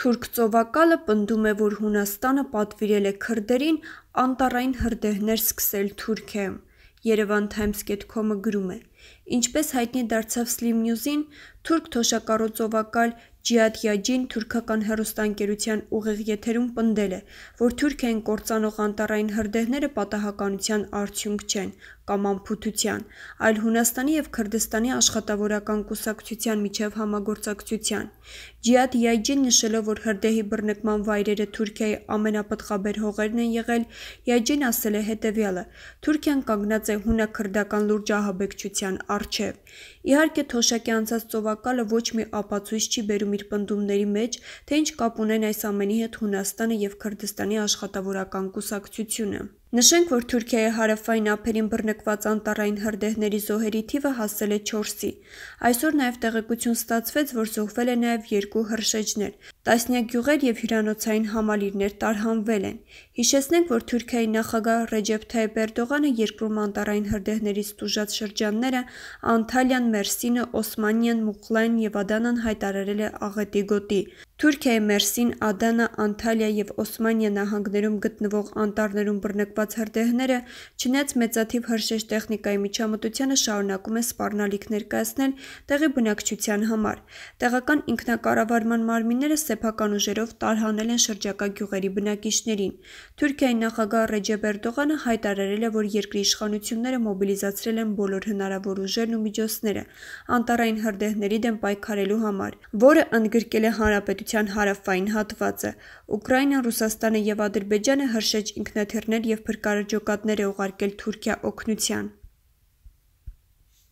Թուրք ծովակալը պնդում է, որ Հունաստանը պատվիրել է քրդերին անտառային հրդեհներ սկսել Թուրքիայում։ Yerevan Times.com-ը գրում է. Ինչպես հայտնի դարձավ Slim News-ին, թուրք թոշակառուցողակալ Ջիադ Յաջին թուրքական հեռուստաընկերության ուղիղ եթերում պնդել է, որ Թուրքիային կործանող անտարային հրդեհները պատահականության արդյունք չեն կամ անփութության, այլ Հունաստանի եւ Քրդստանի աշխատավորական կուսակցության միջև համագործակցության։ Ջիադ Յաջին նշելով, որ հրդեհի բռնկման վայրերը Թուրքիայի ամենապտղաբեր հողերն են եղել, Յաջին ասել է հետեւյալը. Թուրքիան կանգնած է հունա-քրդական լուրջ ահաբեկչության Սարգսյան արչև։ Իհարկե Թոշակի անցած ծովակալը ոչ մի ապացույց չի բերում իր պնդումների մեջ, թե ինչ կապ ունեն այս ամենի հետ Հունաստանը եւ Քրդստանի աշխատավորական կուսակցությունը։ Նշենք, որ Թուրքիայի հարավային ափերին բռնկված անտարային հրդեհների զոհերի թիվը հասել է 4-ի։ Այսօր նաև տեղեկություն ստացվեց, որ զոհվել է նաև երկու հրշեջներ, Տասնյակ գյուղեր եւ հյուրանոցային համալիրներ տարհանվել են։ Հիշեցնենք, որ Թուրքիայի նախագահ Ռեջեփ Թայիպ Էրդողանը երկրում անտարային հրդեհներից տուժած շրջանները Անտալիան, Մերսինը, Օսմանիան, Մուղլայն եւ Ադանան հայտարարել է աղետի գոտի։ Թուրքիայի Մերսին, Ադանա, Անտալիա եւ Օսմանիա նահանգներում գտնվող անտառներում բռնկված հրդեհները, չնայած մեծաթիվ հրշեջ տեխնիկայի միջամտությանը շարունակում են սպառնալիք ներկայացնել տեղի բնակչության համար։ Տեղական ինքնակառավարման մարմինները սեպ սեփական ուժերով տարհանել են շրջակա գյուղերի բնակիչներին։ Թուրքիայի նախագահ Ռեջեփ Էրդողանը հայտարարել է, որ երկրի իշխանությունները մոբիլիզացրել են բոլոր հնարավոր ուժերն ու միջոցները անտարային հրդեհների դեմ պայքարելու համար, որը ընդգրկել է հանրապետության հարավային հատվածը։ Ուկրաինան, Ռուսաստանը եւ Ադրբեջանը հրշեջ ինքնաթիռներ եւ փրկարարժոկատներ է ուղարկել Թուրքիա օգնության։